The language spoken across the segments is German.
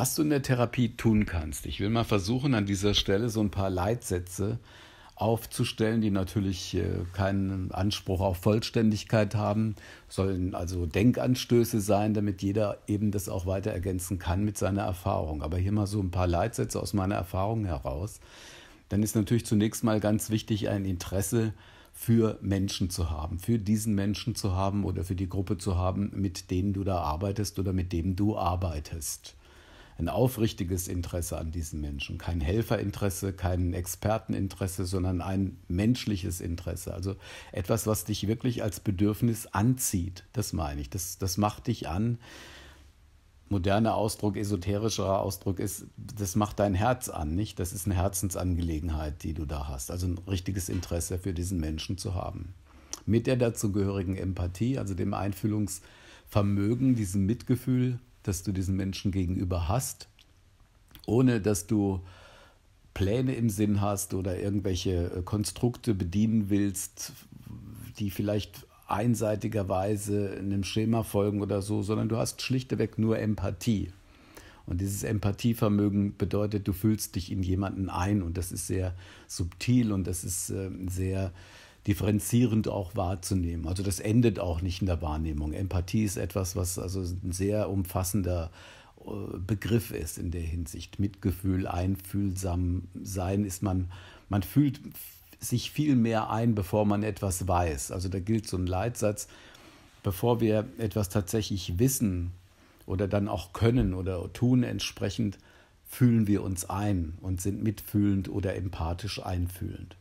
was du in der Therapie tun kannst. Ich will mal versuchen, an dieser Stelle so ein paar Leitsätze aufzustellen, die natürlich äh, keinen Anspruch auf Vollständigkeit haben, sollen also Denkanstöße sein, damit jeder eben das auch weiter ergänzen kann mit seiner Erfahrung. Aber hier mal so ein paar Leitsätze aus meiner Erfahrung heraus. Dann ist natürlich zunächst mal ganz wichtig, ein Interesse für Menschen zu haben, für diesen Menschen zu haben oder für die Gruppe zu haben, mit denen du da arbeitest oder mit dem du arbeitest ein aufrichtiges Interesse an diesen Menschen, kein Helferinteresse, kein Experteninteresse, sondern ein menschliches Interesse. Also etwas, was dich wirklich als Bedürfnis anzieht, das meine ich. Das, das macht dich an. Moderner Ausdruck, esoterischerer Ausdruck ist, das macht dein Herz an, nicht? Das ist eine Herzensangelegenheit, die du da hast. Also ein richtiges Interesse für diesen Menschen zu haben. Mit der dazugehörigen Empathie, also dem Einfühlungsvermögen, diesem Mitgefühl, das du diesen Menschen gegenüber hast, ohne dass du Pläne im Sinn hast oder irgendwelche äh, Konstrukte bedienen willst, die vielleicht einseitigerweise einem Schema folgen oder so, sondern du hast schlichtweg nur Empathie. Und dieses Empathievermögen bedeutet, du fühlst dich in jemanden ein und das ist sehr subtil und das ist ähm, sehr differenzierend auch wahrzunehmen. Also das endet auch nicht in der Wahrnehmung. Empathie ist etwas, was also ein sehr umfassender äh, Begriff ist in der Hinsicht. Mitgefühl, einfühlsam sein ist man, man fühlt sich viel mehr ein, bevor man etwas weiß. Also da gilt so ein Leitsatz, bevor wir etwas tatsächlich wissen oder dann auch können oder tun entsprechend, fühlen wir uns ein und sind mitfühlend oder empathisch einfühlend.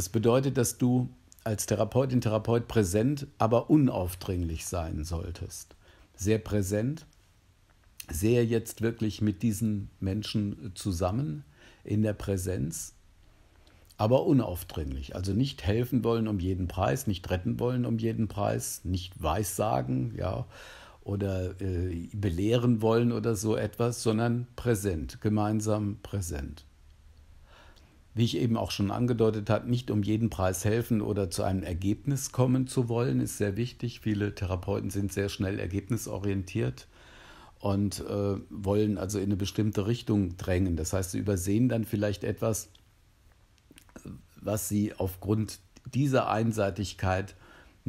Das bedeutet, dass du als Therapeutin, Therapeut präsent, aber unaufdringlich sein solltest. Sehr präsent, sehr jetzt wirklich mit diesen Menschen äh, zusammen in der Präsenz, aber unaufdringlich. Also nicht helfen wollen um jeden Preis, nicht retten wollen um jeden Preis, nicht weissagen, ja, oder äh, belehren wollen oder so etwas, sondern präsent, gemeinsam präsent wie ich eben auch schon angedeutet habe, nicht um jeden Preis helfen oder zu einem Ergebnis kommen zu wollen, ist sehr wichtig. Viele Therapeuten sind sehr schnell ergebnisorientiert und äh, wollen also in eine bestimmte Richtung drängen. Das heißt, sie übersehen dann vielleicht etwas, was sie aufgrund dieser Einseitigkeit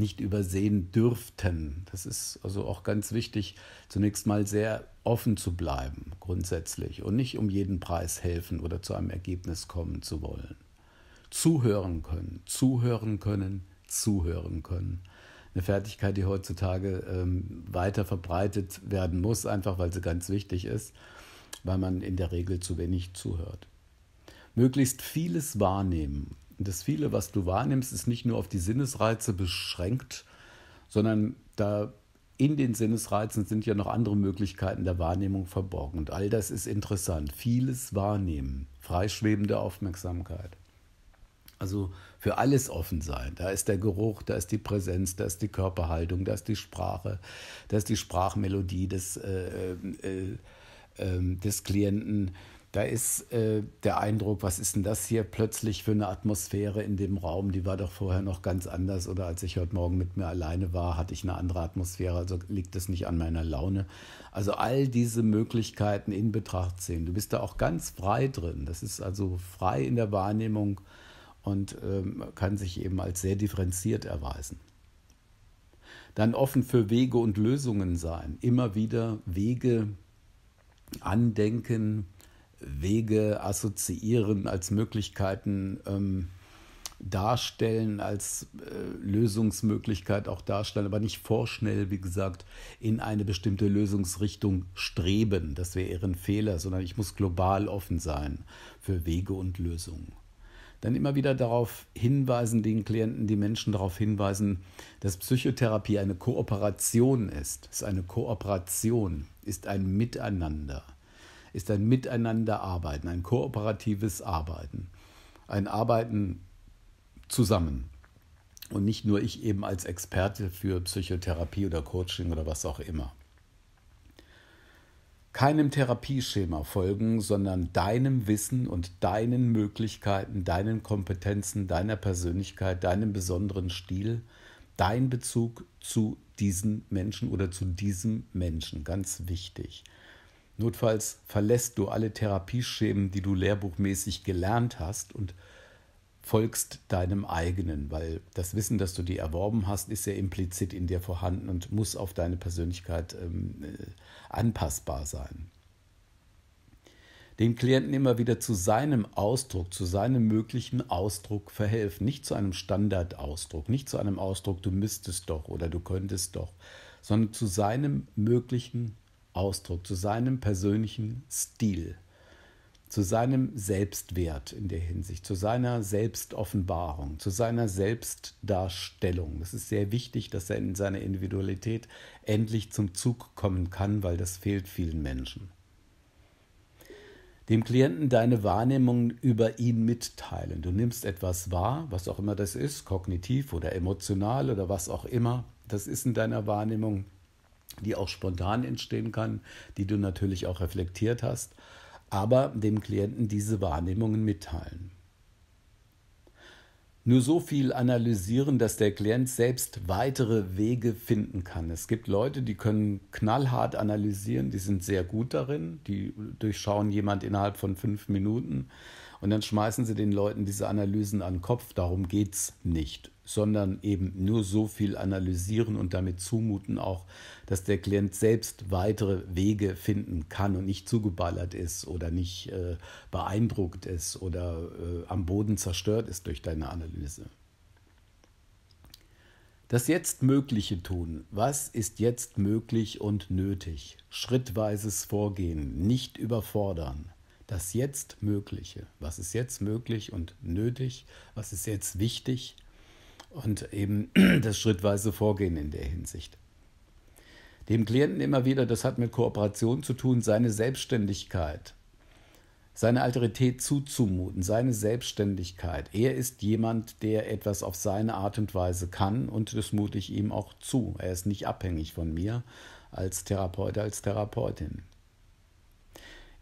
nicht übersehen dürften. Das ist also auch ganz wichtig, zunächst mal sehr offen zu bleiben grundsätzlich und nicht um jeden Preis helfen oder zu einem Ergebnis kommen zu wollen. Zuhören können, zuhören können, zuhören können. Eine Fertigkeit, die heutzutage ähm, weiter verbreitet werden muss, einfach weil sie ganz wichtig ist, weil man in der Regel zu wenig zuhört. Möglichst vieles wahrnehmen das viele, was du wahrnimmst, ist nicht nur auf die Sinnesreize beschränkt, sondern da in den Sinnesreizen sind ja noch andere Möglichkeiten der Wahrnehmung verborgen. Und all das ist interessant. Vieles wahrnehmen, freischwebende Aufmerksamkeit. Also für alles offen sein. Da ist der Geruch, da ist die Präsenz, da ist die Körperhaltung, da ist die Sprache, da ist die Sprachmelodie des, äh, äh, äh, ähm, des Klienten, da ist äh, der Eindruck, was ist denn das hier plötzlich für eine Atmosphäre in dem Raum? Die war doch vorher noch ganz anders. Oder als ich heute Morgen mit mir alleine war, hatte ich eine andere Atmosphäre. Also liegt es nicht an meiner Laune. Also all diese Möglichkeiten in Betracht ziehen. Du bist da auch ganz frei drin. Das ist also frei in der Wahrnehmung und ähm, kann sich eben als sehr differenziert erweisen. Dann offen für Wege und Lösungen sein. Immer wieder Wege andenken Wege assoziieren, als Möglichkeiten ähm, darstellen, als äh, Lösungsmöglichkeit auch darstellen, aber nicht vorschnell, wie gesagt, in eine bestimmte Lösungsrichtung streben. Das wäre eher ein Fehler, sondern ich muss global offen sein für Wege und Lösungen. Dann immer wieder darauf hinweisen, den Klienten, die Menschen darauf hinweisen, dass Psychotherapie eine Kooperation ist. Es ist eine Kooperation, ist ein Miteinander ist ein Miteinanderarbeiten, ein kooperatives Arbeiten, ein Arbeiten zusammen. Und nicht nur ich eben als Experte für Psychotherapie oder Coaching oder was auch immer. Keinem Therapieschema folgen, sondern deinem Wissen und deinen Möglichkeiten, deinen Kompetenzen, deiner Persönlichkeit, deinem besonderen Stil, dein Bezug zu diesen Menschen oder zu diesem Menschen. Ganz wichtig. Notfalls verlässt du alle Therapieschemen, die du lehrbuchmäßig gelernt hast und folgst deinem eigenen, weil das Wissen, das du dir erworben hast, ist ja implizit in dir vorhanden und muss auf deine Persönlichkeit ähm, äh, anpassbar sein. Dem Klienten immer wieder zu seinem Ausdruck, zu seinem möglichen Ausdruck verhelfen, nicht zu einem Standardausdruck, nicht zu einem Ausdruck, du müsstest doch oder du könntest doch, sondern zu seinem möglichen Ausdruck, zu seinem persönlichen Stil, zu seinem Selbstwert in der Hinsicht, zu seiner Selbstoffenbarung, zu seiner Selbstdarstellung. Es ist sehr wichtig, dass er in seiner Individualität endlich zum Zug kommen kann, weil das fehlt vielen Menschen dem Klienten deine Wahrnehmungen über ihn mitteilen. Du nimmst etwas wahr, was auch immer das ist, kognitiv oder emotional oder was auch immer, das ist in deiner Wahrnehmung die auch spontan entstehen kann, die du natürlich auch reflektiert hast, aber dem Klienten diese Wahrnehmungen mitteilen. Nur so viel analysieren, dass der Klient selbst weitere Wege finden kann. Es gibt Leute, die können knallhart analysieren, die sind sehr gut darin, die durchschauen jemand innerhalb von fünf Minuten und dann schmeißen sie den Leuten diese Analysen an den Kopf. Darum geht's nicht sondern eben nur so viel analysieren und damit zumuten auch, dass der Klient selbst weitere Wege finden kann und nicht zugeballert ist oder nicht äh, beeindruckt ist oder äh, am Boden zerstört ist durch deine Analyse. Das jetzt Mögliche tun. Was ist jetzt möglich und nötig? Schrittweises Vorgehen, nicht überfordern. Das jetzt Mögliche. Was ist jetzt möglich und nötig? Was ist jetzt wichtig? und eben das schrittweise Vorgehen in der Hinsicht. Dem Klienten immer wieder, das hat mit Kooperation zu tun, seine Selbstständigkeit, seine Alterität zuzumuten, seine Selbstständigkeit. Er ist jemand, der etwas auf seine Art und Weise kann und das mute ich ihm auch zu. Er ist nicht abhängig von mir als Therapeut, als Therapeutin.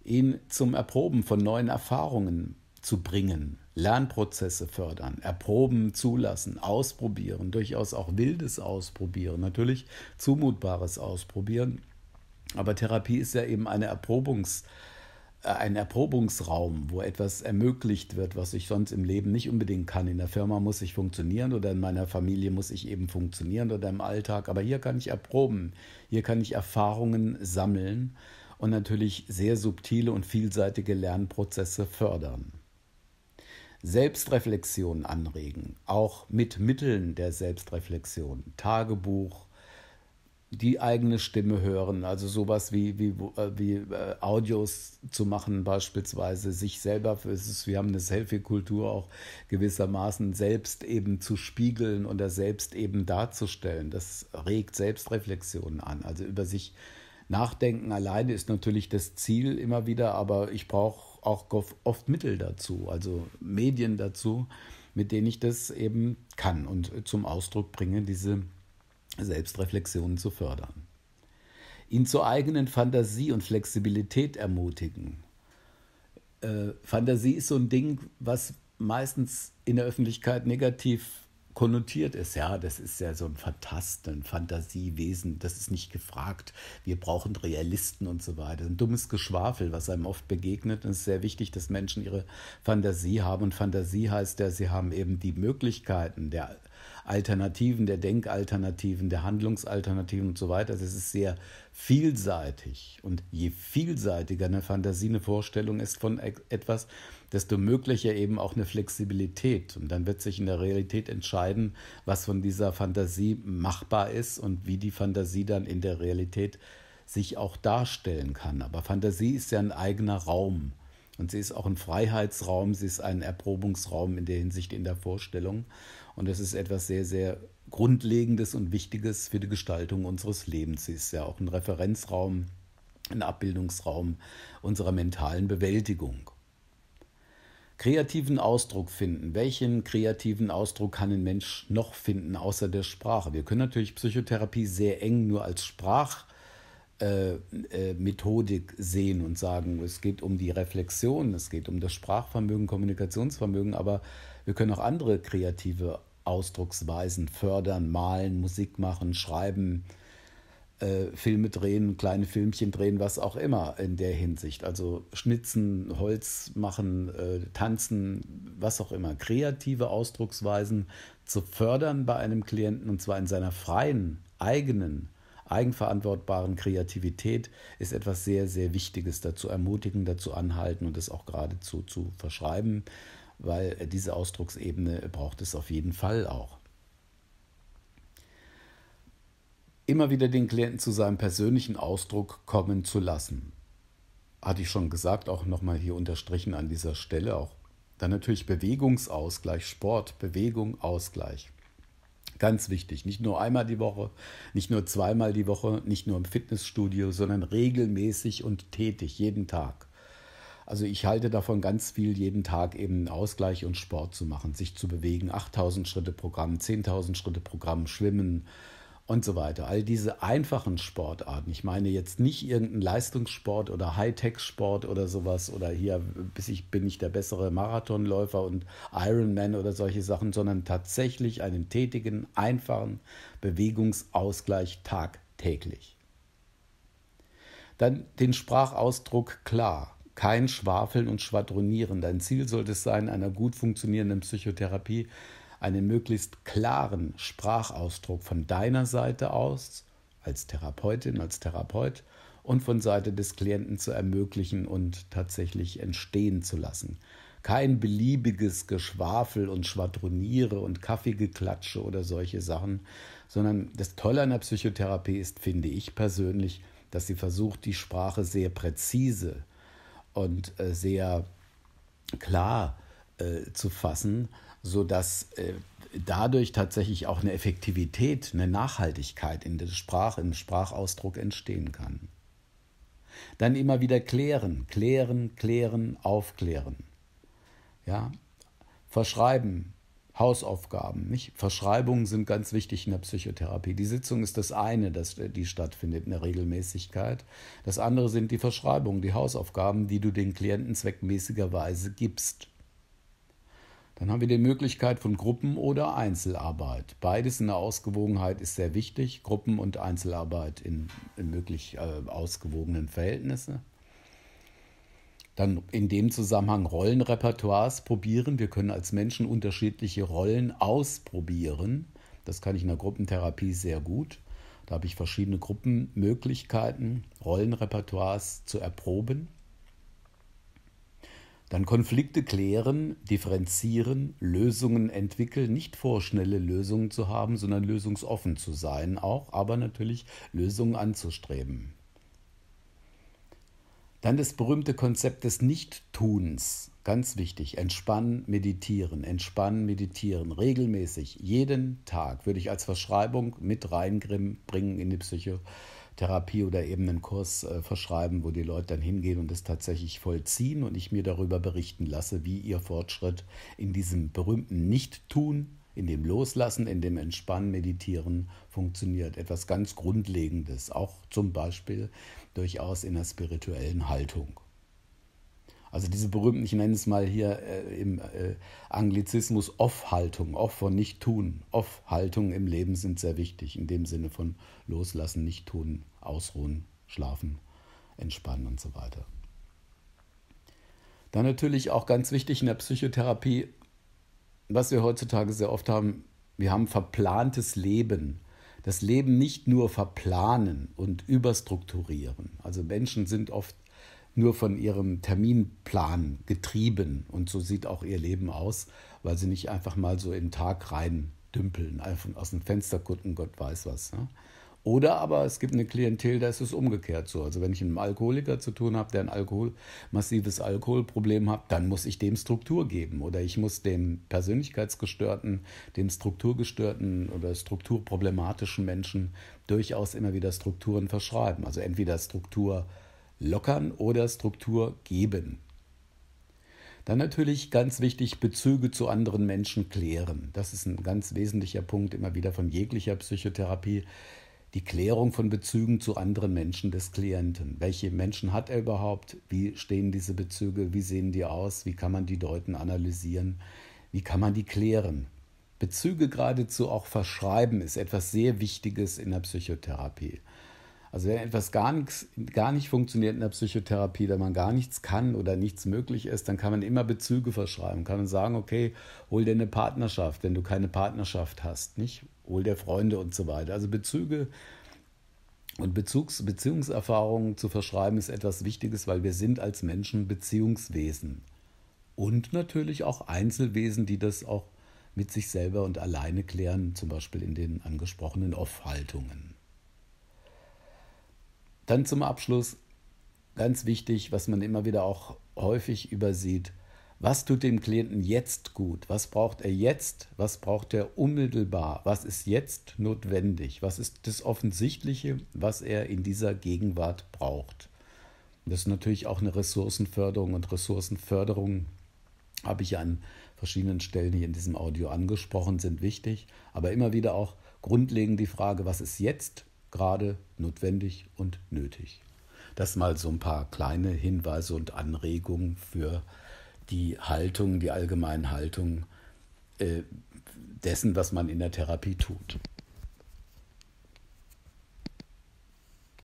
Ihn zum Erproben von neuen Erfahrungen zu bringen, Lernprozesse fördern, erproben, zulassen, ausprobieren, durchaus auch wildes ausprobieren, natürlich zumutbares ausprobieren. Aber Therapie ist ja eben eine Erprobungs- äh, ein Erprobungsraum, wo etwas ermöglicht wird, was ich sonst im Leben nicht unbedingt kann. In der Firma muss ich funktionieren oder in meiner Familie muss ich eben funktionieren oder im Alltag. Aber hier kann ich erproben, hier kann ich Erfahrungen sammeln und natürlich sehr subtile und vielseitige Lernprozesse fördern. Selbstreflexion anregen, auch mit Mitteln der Selbstreflexion, Tagebuch, die eigene Stimme hören, also sowas wie, wie, äh, wie äh, Audios zu machen beispielsweise, sich selber, ist, wir haben eine Selfie-Kultur auch gewissermaßen, selbst eben zu spiegeln oder selbst eben darzustellen, das regt Selbstreflexion an, also über sich äh, Nachdenken alleine ist natürlich das Ziel immer wieder, aber ich brauche auch oft Mittel dazu, also Medien dazu, mit denen ich das eben kann und zum Ausdruck bringe, diese Selbstreflexion zu fördern. Ihn zur eigenen Fantasie und Flexibilität ermutigen. Äh, Fantasie ist so ein Ding, was meistens in der Öffentlichkeit negativ konnotiert ist. Ja, das ist ja so ein Fantasten, Fantasiewesen, das ist nicht gefragt. Wir brauchen Realisten und so weiter. Ein dummes Geschwafel, was einem oft begegnet. Und es ist sehr wichtig, dass Menschen ihre Fantasie haben. Und Fantasie heißt ja, sie haben eben die Möglichkeiten der Alternativen, der Denkalternativen, der Handlungsalternativen und so weiter. Das ist sehr vielseitig. Und je vielseitiger eine Fantasie, eine Vorstellung ist von e-, etwas, desto möglicher eben auch eine Flexibilität. Und dann wird sich in der Realität entscheiden, was von dieser Fantasie machbar ist und wie die Fantasie dann in der Realität sich auch darstellen kann. Aber Fantasie ist ja ein eigener Raum. Und sie ist auch ein Freiheitsraum, sie ist ein Erprobungsraum in der Hinsicht in der Vorstellung. Und das ist etwas sehr, sehr Grundlegendes und Wichtiges für die Gestaltung unseres Lebens. Sie ist ja auch ein Referenzraum, ein Abbildungsraum unserer mentalen Bewältigung. Kreativen Ausdruck finden. Welchen kreativen Ausdruck kann ein Mensch noch finden außer der Sprache? Wir können natürlich Psychotherapie sehr eng nur als Sprach- äh, äh, Methodik sehen und sagen, es geht um die Reflexion, es geht um das Sprachvermögen, Kommunikationsvermögen, aber wir können auch andere kreative Ausdrucksweisen fördern, malen, Musik machen, schreiben, äh, Filme drehen, kleine Filmchen drehen, was auch immer in der Hinsicht. Also schnitzen, Holz machen, tanzen, was auch immer. Kreative Ausdrucksweisen zu fördern bei einem Klienten und zwar in seiner freien, eigenen, eigenverantwortbaren Kreativität ist etwas sehr, sehr Wichtiges. Dazu ermutigen, dazu anhalten und es auch geradezu zu verschreiben, weil diese Ausdrucksebene braucht es auf jeden Fall auch. Immer wieder den Klienten zu seinem persönlichen Ausdruck kommen zu lassen. Hatte ich schon gesagt, auch nochmal hier unterstrichen an dieser Stelle auch. Dann natürlich Bewegungsausgleich, Sport, Bewegung, Ausgleich. Ganz wichtig, nicht nur einmal die Woche, nicht nur zweimal die Woche, nicht nur im Fitnessstudio, sondern regelmäßig und tätig, jeden Tag. Also ich halte davon ganz viel, jeden Tag eben Ausgleich und Sport zu machen, sich zu bewegen, 8000 Schritte Programm, 10.000 Schritte Programm, Schwimmen, und so weiter. All diese einfachen Sportarten. Ich meine jetzt nicht irgendeinen Leistungssport oder Hightech-Sport oder sowas oder hier bis ich bin ich der bessere Marathonläufer und Ironman oder solche Sachen, sondern tatsächlich einen tätigen, einfachen Bewegungsausgleich tagtäglich. Dann den Sprachausdruck klar. Kein Schwafeln und Schwadronieren. Dein Ziel sollte es sein, einer gut funktionierenden Psychotherapie einen möglichst klaren Sprachausdruck von deiner Seite aus, als Therapeutin, als Therapeut, und von Seite des Klienten zu ermöglichen und tatsächlich entstehen zu lassen. Kein beliebiges Geschwafel und Schwadroniere und Kaffeegeklatsche oder solche Sachen, sondern das Tolle an der Psychotherapie ist, finde ich persönlich, dass sie versucht, die Sprache sehr präzise und äh, sehr klar äh, zu fassen sodass äh, dadurch tatsächlich auch eine Effektivität, eine Nachhaltigkeit in der Sprache, im Sprachausdruck entstehen kann. Dann immer wieder klären, klären, klären, aufklären. Ja? Verschreiben, Hausaufgaben. Nicht? Verschreibungen sind ganz wichtig in der Psychotherapie. Die Sitzung ist das eine, dass die stattfindet in der Regelmäßigkeit. Das andere sind die Verschreibungen, die Hausaufgaben, die du den Klienten zweckmäßigerweise gibst. Dann haben wir die Möglichkeit von Gruppen- oder Einzelarbeit. Beides in der Ausgewogenheit ist sehr wichtig. Gruppen- und Einzelarbeit in, in möglich äh, ausgewogenen Verhältnissen. Dann in dem Zusammenhang Rollenrepertoires probieren. Wir können als Menschen unterschiedliche Rollen ausprobieren. Das kann ich in der Gruppentherapie sehr gut. Da habe ich verschiedene Gruppenmöglichkeiten, Rollenrepertoires zu erproben. Dann Konflikte klären, differenzieren, Lösungen entwickeln, nicht vorschnelle Lösungen zu haben, sondern lösungsoffen zu sein auch, aber natürlich Lösungen anzustreben. Dann das berühmte Konzept des Nichttuns. Ganz wichtig, entspannen, meditieren, entspannen, meditieren, regelmäßig, jeden Tag würde ich als Verschreibung mit reinbringen in die Psychotherapie oder eben einen Kurs äh, verschreiben, wo die Leute dann hingehen und es tatsächlich vollziehen und ich mir darüber berichten lasse, wie ihr Fortschritt in diesem berühmten Nicht-Tun, in dem Loslassen, in dem Entspannen, Meditieren funktioniert. Etwas ganz Grundlegendes, auch zum Beispiel durchaus in der spirituellen Haltung. Also diese berühmten, ich nenne es mal hier äh, im äh, Anglizismus Off-Haltung, Off von nicht tun. Off-Haltung im Leben sind sehr wichtig, in dem Sinne von loslassen, nicht tun, ausruhen, schlafen, entspannen und so weiter. Dann natürlich auch ganz wichtig in der Psychotherapie, was wir heutzutage sehr oft haben, wir haben verplantes Leben. Das Leben nicht nur verplanen und überstrukturieren. Also Menschen sind oft nur von ihrem Terminplan getrieben. Und so sieht auch ihr Leben aus, weil sie nicht einfach mal so in den Tag rein dümpeln, einfach aus dem Fenster gucken, Gott weiß was. Ne? Oder aber es gibt eine Klientel, da ist es umgekehrt so. Also wenn ich einen Alkoholiker zu tun habe, der ein Alkohol, massives Alkoholproblem hat, dann muss ich dem Struktur geben. Oder ich muss dem persönlichkeitsgestörten, dem strukturgestörten oder strukturproblematischen Menschen durchaus immer wieder Strukturen verschreiben. Also entweder Struktur lockern oder Struktur geben. Dann natürlich ganz wichtig, Bezüge zu anderen Menschen klären. Das ist ein ganz wesentlicher Punkt immer wieder von jeglicher Psychotherapie. Die Klärung von Bezügen zu anderen Menschen des Klienten. Welche Menschen hat er überhaupt? Wie stehen diese Bezüge? Wie sehen die aus? Wie kann man die deuten, analysieren? Wie kann man die klären? Bezüge geradezu auch verschreiben ist etwas sehr Wichtiges in der Psychotherapie. Also wenn etwas gar, nichts, gar nicht funktioniert in der Psychotherapie, wenn man gar nichts kann oder nichts möglich ist, dann kann man immer Bezüge verschreiben. Kann man sagen, okay, hol dir eine Partnerschaft, wenn du keine Partnerschaft hast, nicht? Hol dir Freunde und so weiter. Also Bezüge und Bezugs Beziehungserfahrungen zu verschreiben ist etwas Wichtiges, weil wir sind als Menschen Beziehungswesen. Und natürlich auch Einzelwesen, die das auch mit sich selber und alleine klären, zum Beispiel in den angesprochenen Off-Haltungen. Dann zum Abschluss ganz wichtig, was man immer wieder auch häufig übersieht. Was tut dem Klienten jetzt gut? Was braucht er jetzt? Was braucht er unmittelbar? Was ist jetzt notwendig? Was ist das Offensichtliche, was er in dieser Gegenwart braucht? Das ist natürlich auch eine Ressourcenförderung und Ressourcenförderung habe ich an verschiedenen Stellen hier in diesem Audio angesprochen, sind wichtig, aber immer wieder auch grundlegend die Frage, was ist jetzt gerade, notwendig und nötig. Das mal so ein paar kleine Hinweise und Anregungen für die Haltung, die allgemeine Haltung äh, dessen, was man in der Therapie tut.